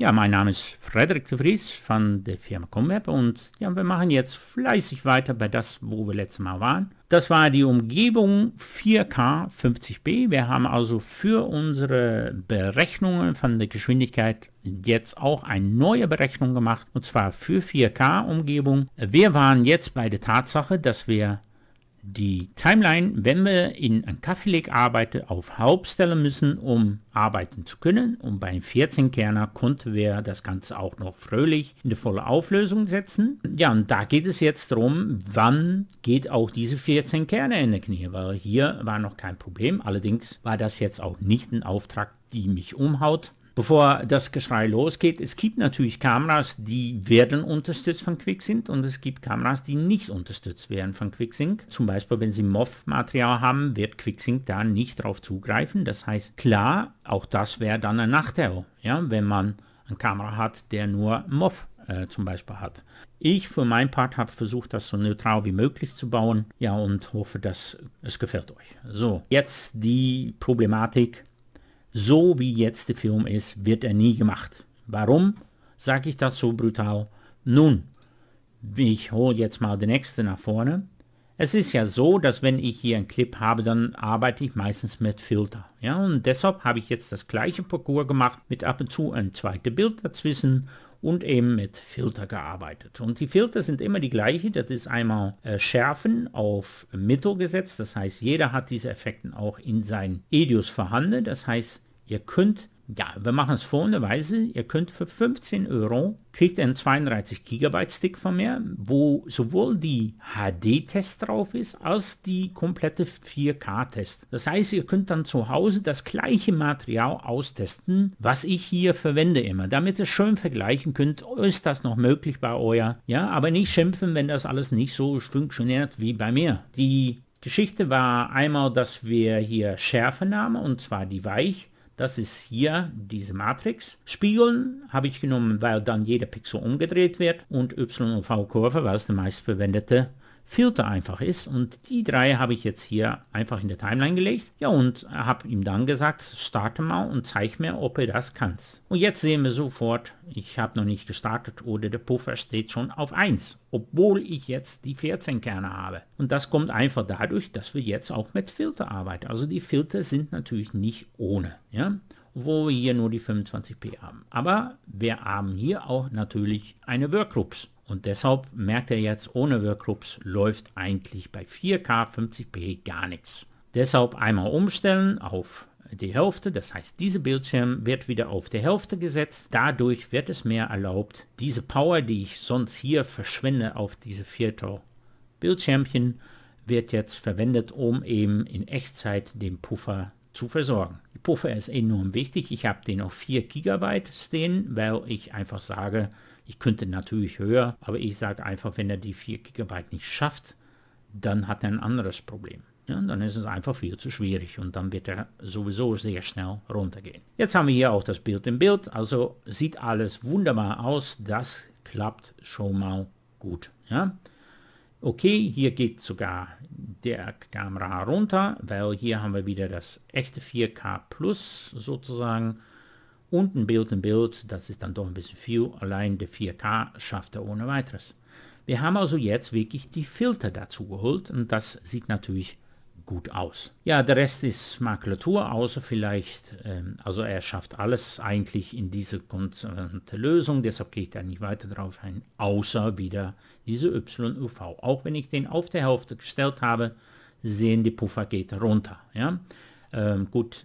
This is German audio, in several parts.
Ja, mein Name ist Frederik de Vries von der Firma Comweb und ja, wir machen jetzt fleißig weiter bei das, wo wir letztes Mal waren. Das war die Umgebung 4K 50b. Wir haben also für unsere Berechnungen von der Geschwindigkeit jetzt auch eine neue Berechnung gemacht und zwar für 4K Umgebung. Wir waren jetzt bei der Tatsache, dass wir die Timeline, wenn wir in einem Kaffeeleg arbeiten, auf Hauptstelle müssen, um arbeiten zu können. Und bei 14 Kerner konnten wir das Ganze auch noch fröhlich in die volle Auflösung setzen. Ja, und da geht es jetzt darum, wann geht auch diese 14 Kerne in die Knie, weil hier war noch kein Problem. Allerdings war das jetzt auch nicht ein Auftrag, die mich umhaut, bevor das Geschrei losgeht, es gibt natürlich Kameras, die werden unterstützt von QuickSync und es gibt Kameras, die nicht unterstützt werden von QuickSync. Zum Beispiel, wenn Sie MOV-Material haben, wird QuickSync da nicht drauf zugreifen. Das heißt, klar, auch das wäre dann ein Nachteil, ja, wenn man eine Kamera hat, der nur MOV äh, zum Beispiel hat. Ich für meinen Part habe versucht, das so neutral wie möglich zu bauen. Ja, und hoffe, dass es gefällt euch. So, jetzt die Problematik so wie jetzt der Film ist, wird er nie gemacht. Warum sage ich das so brutal? Nun, ich hole jetzt mal den nächsten nach vorne. Es ist ja so, dass wenn ich hier einen Clip habe, dann arbeite ich meistens mit Filter. Ja, und deshalb habe ich jetzt das gleiche Parcours gemacht, mit ab und zu ein zweites Bild dazwischen und eben mit Filter gearbeitet. Und die Filter sind immer die gleiche. Das ist einmal äh, Schärfen auf Mittel gesetzt. Das heißt, jeder hat diese Effekten auch in seinen Edios vorhanden. Das heißt, ihr könnt ja, wir machen es folgenderweise. Ihr könnt für 15 Euro kriegt einen 32 GB Stick von mir, wo sowohl die HD-Test drauf ist, als die komplette 4K-Test. Das heißt, ihr könnt dann zu Hause das gleiche Material austesten, was ich hier verwende immer, damit ihr schön vergleichen könnt, ist das noch möglich bei euer, ja, aber nicht schimpfen, wenn das alles nicht so funktioniert wie bei mir. Die Geschichte war einmal, dass wir hier Schärfe nahmen, und zwar die Weich, das ist hier diese Matrix. Spiegeln habe ich genommen, weil dann jeder Pixel umgedreht wird und Y und V-Kurve, weil es die meistverwendete Filter einfach ist. Und die drei habe ich jetzt hier einfach in der Timeline gelegt. Ja, und habe ihm dann gesagt, starte mal und zeig mir, ob er das kannst. Und jetzt sehen wir sofort, ich habe noch nicht gestartet oder der Puffer steht schon auf 1, obwohl ich jetzt die 14 Kerne habe. Und das kommt einfach dadurch, dass wir jetzt auch mit Filter arbeiten. Also die Filter sind natürlich nicht ohne. Ja? wo wir hier nur die 25p haben. Aber wir haben hier auch natürlich eine Workgroups. Und deshalb merkt er jetzt, ohne Workgroups läuft eigentlich bei 4K 50p gar nichts. Deshalb einmal umstellen auf die Hälfte, das heißt diese Bildschirm wird wieder auf die Hälfte gesetzt. Dadurch wird es mir erlaubt, diese Power, die ich sonst hier verschwende auf diese vierte Bildschirmchen, wird jetzt verwendet, um eben in Echtzeit den Puffer zu versorgen. Puffer ist enorm wichtig. Ich habe den auf 4 GB stehen, weil ich einfach sage, ich könnte natürlich höher, aber ich sage einfach, wenn er die 4 GB nicht schafft, dann hat er ein anderes Problem. Ja, dann ist es einfach viel zu schwierig und dann wird er sowieso sehr schnell runtergehen. Jetzt haben wir hier auch das Bild im Bild, also sieht alles wunderbar aus. Das klappt schon mal gut. Ja? Okay, hier geht sogar der Kamera runter, weil hier haben wir wieder das echte 4K Plus sozusagen und ein Bild im Bild, das ist dann doch ein bisschen viel, allein der 4K schafft er ohne weiteres. Wir haben also jetzt wirklich die Filter dazu geholt und das sieht natürlich gut aus. Ja, der Rest ist Makulatur, außer vielleicht, ähm, also er schafft alles eigentlich in diese konsonante Lösung, deshalb gehe ich da nicht weiter drauf ein, außer wieder diese YUV. Auch wenn ich den auf der Hälfte gestellt habe, sehen die Puffer geht runter. Ja? Ähm, gut,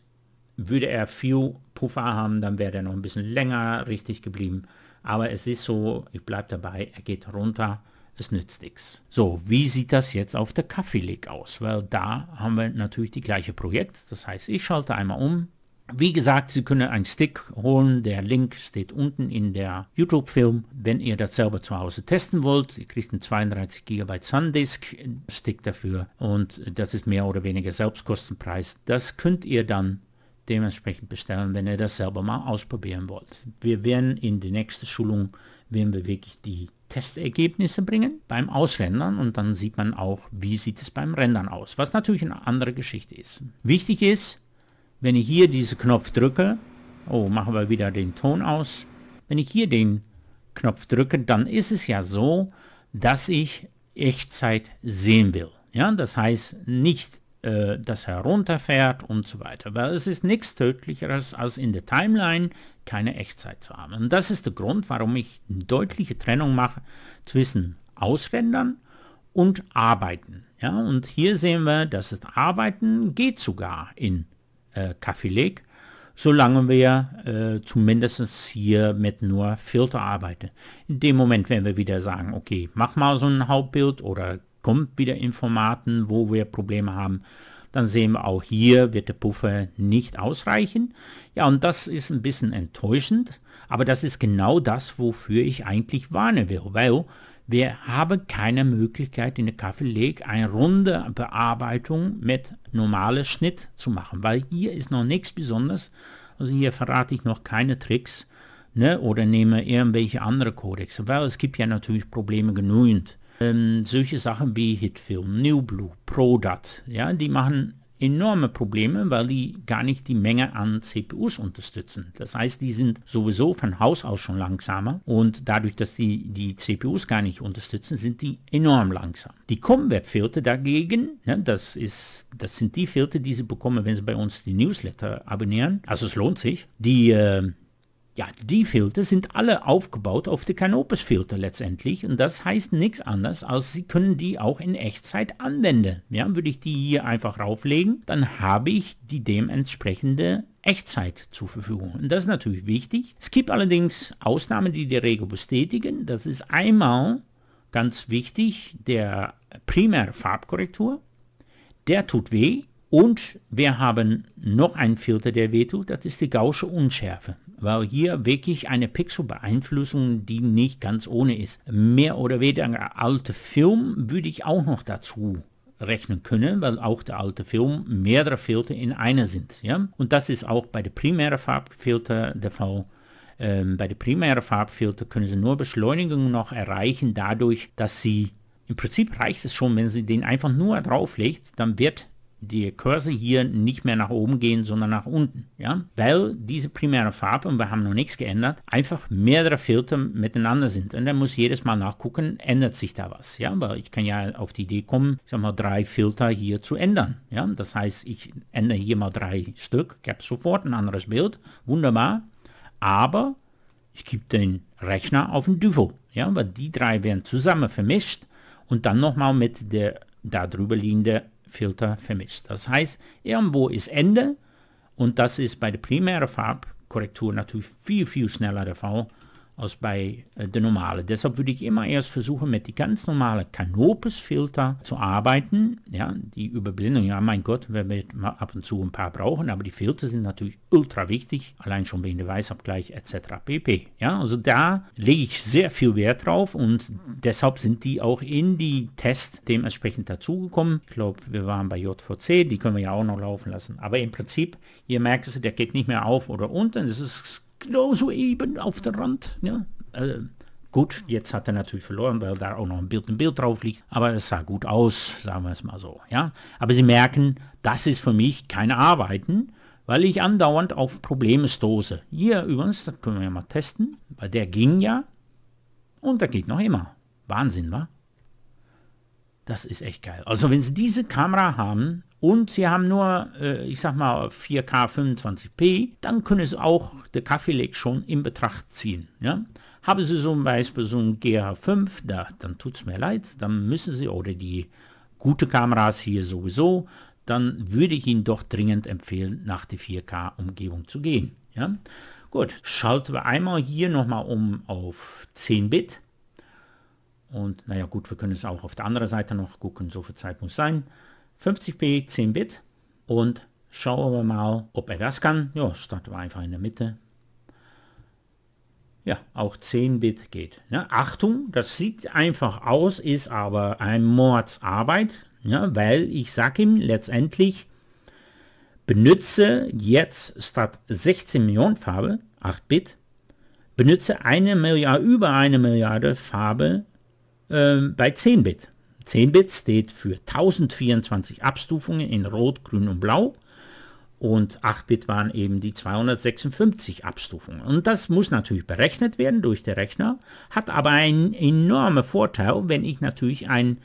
würde er viel Puffer haben, dann wäre er noch ein bisschen länger richtig geblieben. Aber es ist so, ich bleibe dabei, er geht runter es nützt nichts. So, wie sieht das jetzt auf der Kaffee Lake aus? Weil da haben wir natürlich die gleiche Projekt. Das heißt, ich schalte einmal um. Wie gesagt, Sie können einen Stick holen. Der Link steht unten in der YouTube-Film. Wenn ihr das selber zu Hause testen wollt, ihr kriegt einen 32 GB SanDisk-Stick dafür und das ist mehr oder weniger Selbstkostenpreis. Das könnt ihr dann dementsprechend bestellen, wenn ihr das selber mal ausprobieren wollt. Wir werden in die nächste Schulung wenn wir wirklich die Testergebnisse bringen beim Ausrendern und dann sieht man auch, wie sieht es beim Rendern aus, was natürlich eine andere Geschichte ist. Wichtig ist, wenn ich hier diesen Knopf drücke, oh, machen wir wieder den Ton aus, wenn ich hier den Knopf drücke, dann ist es ja so, dass ich Echtzeit sehen will. Ja, das heißt nicht äh, das herunterfährt und so weiter. Weil es ist nichts tödlicheres, als in der Timeline keine Echtzeit zu haben. Und das ist der Grund, warum ich eine deutliche Trennung mache zwischen Ausländern und Arbeiten. Ja, und hier sehen wir, dass es Arbeiten geht sogar in äh, Kaffee solange wir äh, zumindest hier mit nur Filter arbeiten. In dem Moment, wenn wir wieder sagen, okay, mach mal so ein Hauptbild oder kommt wieder in Formaten, wo wir Probleme haben, dann sehen wir auch hier wird der Puffer nicht ausreichen. Ja, und das ist ein bisschen enttäuschend, aber das ist genau das, wofür ich eigentlich warnen will, weil wir haben keine Möglichkeit in der Kaffee Lake eine runde Bearbeitung mit normalem Schnitt zu machen, weil hier ist noch nichts Besonderes, also hier verrate ich noch keine Tricks ne, oder nehme irgendwelche andere Kodexe, weil es gibt ja natürlich Probleme genügend ähm, solche Sachen wie Hitfilm, New Blue, Prodat, ja, die machen enorme Probleme, weil die gar nicht die Menge an CPUs unterstützen. Das heißt, die sind sowieso von Haus aus schon langsamer und dadurch, dass die die CPUs gar nicht unterstützen, sind die enorm langsam. Die ComWeb-Filter dagegen, ne, das, ist, das sind die Filter, die sie bekommen, wenn sie bei uns die Newsletter abonnieren. Also es lohnt sich. Die, äh, ja, die Filter sind alle aufgebaut auf die Canopus-Filter letztendlich und das heißt nichts anderes, als Sie können die auch in Echtzeit anwenden. Ja, würde ich die hier einfach rauflegen, dann habe ich die dementsprechende Echtzeit zur Verfügung. Und das ist natürlich wichtig. Es gibt allerdings Ausnahmen, die die Regel bestätigen. Das ist einmal ganz wichtig, der Primär Farbkorrektur. Der tut weh. Und wir haben noch einen Filter, der wehtut, das ist die Gaußsche Unschärfe weil hier wirklich eine Pixelbeeinflussung, die nicht ganz ohne ist. Mehr oder weniger alte Film würde ich auch noch dazu rechnen können, weil auch der alte Film mehrere Filter in einer sind. Ja? Und das ist auch bei der primären Farbfilter der Fall. Ähm, bei der primären Farbfilter können Sie nur Beschleunigung noch erreichen, dadurch, dass Sie im Prinzip reicht es schon, wenn Sie den einfach nur drauflegt, dann wird die Kurse hier nicht mehr nach oben gehen, sondern nach unten, ja? weil diese primäre Farbe, und wir haben noch nichts geändert, einfach mehrere Filter miteinander sind und dann muss jedes Mal nachgucken, ändert sich da was, ja, weil ich kann ja auf die Idee kommen, ich sag mal drei Filter hier zu ändern, ja, das heißt, ich ändere hier mal drei Stück, ich habe sofort ein anderes Bild, wunderbar, aber ich gebe den Rechner auf den Duvo, ja, weil die drei werden zusammen vermischt und dann nochmal mit der darüber liegenden Filter vermischt. Das heißt, irgendwo ist Ende und das ist bei der primären Farbkorrektur natürlich viel, viel schneller der Fall als bei eh, der normale. Deshalb würde ich immer erst versuchen, mit die ganz normale Canopus-Filter zu arbeiten. Ja, die Überblendung, ja mein Gott, wenn wir ab und zu ein paar brauchen, aber die Filter sind natürlich ultra wichtig, allein schon wegen der Weißabgleich etc. pp. Ja, also da lege ich sehr viel Wert drauf und deshalb sind die auch in die Test dementsprechend dazugekommen. Ich glaube, wir waren bei JVC, die können wir ja auch noch laufen lassen. Aber im Prinzip, ihr merkt es, der geht nicht mehr auf oder unten. Das ist nur so eben auf den Rand. Ja? Äh, gut, jetzt hat er natürlich verloren, weil da auch noch ein Bild, ein Bild drauf liegt, aber es sah gut aus, sagen wir es mal so. Ja? Aber Sie merken, das ist für mich kein Arbeiten, weil ich andauernd auf Probleme stoße. Hier übrigens, das können wir ja mal testen, weil der ging ja und der geht noch immer. Wahnsinn, wa? Das ist echt geil. Also wenn Sie diese Kamera haben und Sie haben nur, äh, ich sag mal, 4K 25p, dann können Sie auch der Kaffee Lake schon in Betracht ziehen. Ja? Haben Sie zum Beispiel so ein GH5, da, dann tut es mir leid, dann müssen Sie, oder die gute Kameras hier sowieso, dann würde ich Ihnen doch dringend empfehlen, nach die 4K-Umgebung zu gehen. Ja? Gut, schalten wir einmal hier nochmal um auf 10 Bit. Und naja gut, wir können es auch auf der anderen Seite noch gucken, so viel Zeit muss sein. 50p, 10 Bit. Und schauen wir mal, ob er das kann. Ja, statt wir einfach in der Mitte. Ja, auch 10 Bit geht. Ne? Achtung, das sieht einfach aus, ist aber ein Mordsarbeit, ne? weil ich sage ihm letztendlich, benütze jetzt statt 16 Millionen Farbe, 8 Bit, benütze eine Milliarde, über eine Milliarde Farbe ähm, bei 10 Bit. 10 Bit steht für 1024 Abstufungen in Rot, Grün und Blau und 8 Bit waren eben die 256 Abstufungen. Und das muss natürlich berechnet werden durch den Rechner, hat aber einen enormen Vorteil, wenn ich natürlich ein,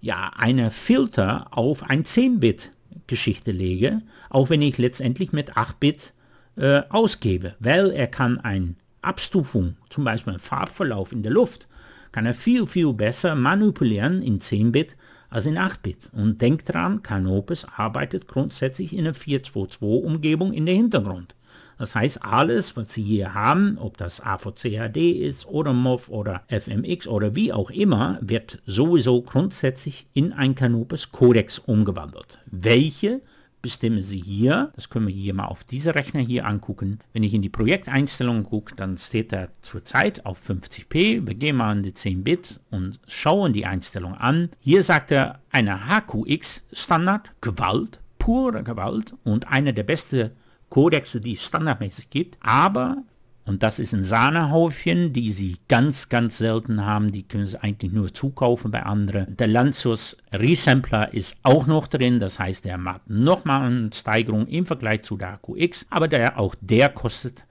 ja, einen Filter auf ein 10 Bit Geschichte lege, auch wenn ich letztendlich mit 8 Bit äh, ausgebe, weil er kann eine Abstufung, zum Beispiel einen Farbverlauf in der Luft, kann er viel, viel besser manipulieren in 10-Bit als in 8-Bit. Und denkt dran, Canopus arbeitet grundsätzlich in einer 422-Umgebung in der Hintergrund. Das heißt, alles, was Sie hier haben, ob das AVCHD ist oder MOV oder FMX oder wie auch immer, wird sowieso grundsätzlich in ein canopus codex umgewandelt. Welche bestimmen sie hier. Das können wir hier mal auf diese Rechner hier angucken. Wenn ich in die Projekteinstellungen gucke, dann steht er zurzeit auf 50p. Wir gehen mal an die 10 Bit und schauen die Einstellung an. Hier sagt er eine HQX Standard, Gewalt, pure Gewalt und einer der besten Kodexe, die es standardmäßig gibt. Aber und das ist ein Sahnehäufchen, die sie ganz, ganz selten haben. Die können sie eigentlich nur zukaufen bei anderen. Der Lanzus Resampler ist auch noch drin. Das heißt, der macht nochmal eine Steigerung im Vergleich zu der AQX. Aber der, auch der kostet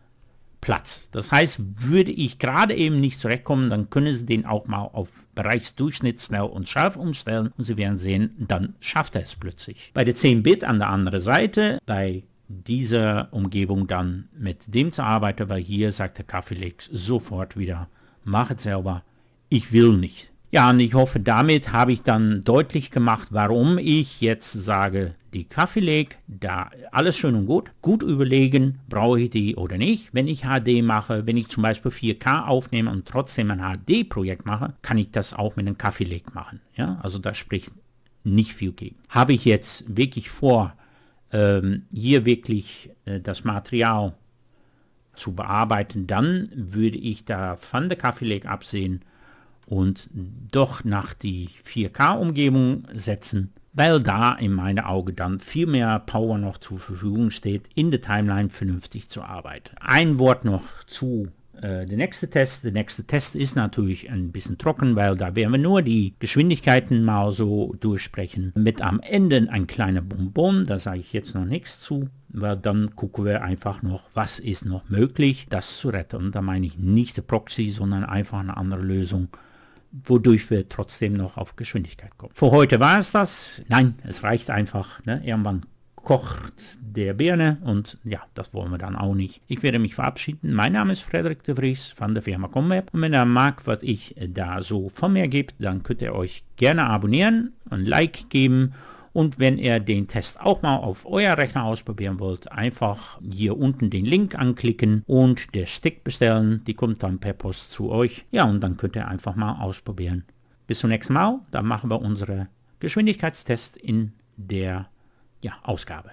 Platz. Das heißt, würde ich gerade eben nicht zurechtkommen, dann können Sie den auch mal auf Bereichsdurchschnitt schnell und scharf umstellen und Sie werden sehen, dann schafft er es plötzlich. Bei der 10-Bit an der anderen Seite, bei dieser Umgebung dann mit dem zu arbeiten, weil hier sagt der Kaffeelex sofort wieder, mach es selber, ich will nicht. Ja, und ich hoffe, damit habe ich dann deutlich gemacht, warum ich jetzt sage, die Kaffeeleg, da alles schön und gut. Gut überlegen, brauche ich die oder nicht. Wenn ich HD mache, wenn ich zum Beispiel 4K aufnehme und trotzdem ein HD-Projekt mache, kann ich das auch mit einem Kaffeeleg machen. Ja, also da spricht nicht viel gegen. Habe ich jetzt wirklich vor, ähm, hier wirklich äh, das Material zu bearbeiten, dann würde ich da von der Lake absehen und doch nach die 4K-Umgebung setzen, weil da in meinen Augen dann viel mehr Power noch zur Verfügung steht, in der Timeline vernünftig zu arbeiten. Ein Wort noch zu äh, der nächste Test. Der nächste Test ist natürlich ein bisschen trocken, weil da werden wir nur die Geschwindigkeiten mal so durchsprechen. Mit am Ende ein kleiner Bonbon, da sage ich jetzt noch nichts zu, weil dann gucken wir einfach noch, was ist noch möglich, das zu retten. Und da meine ich nicht die Proxy, sondern einfach eine andere Lösung wodurch wir trotzdem noch auf Geschwindigkeit kommen. Für heute war es das. Nein, es reicht einfach. Ne? Irgendwann kocht der Birne und ja, das wollen wir dann auch nicht. Ich werde mich verabschieden. Mein Name ist Frederik de Vries von der Firma Comweb und wenn ihr mag, was ich da so von mir gebe, dann könnt ihr euch gerne abonnieren, ein Like geben und wenn ihr den Test auch mal auf euer Rechner ausprobieren wollt, einfach hier unten den Link anklicken und der Stick bestellen. Die kommt dann per Post zu euch. Ja, und dann könnt ihr einfach mal ausprobieren. Bis zum nächsten Mal. Dann machen wir unsere Geschwindigkeitstest in der ja, Ausgabe.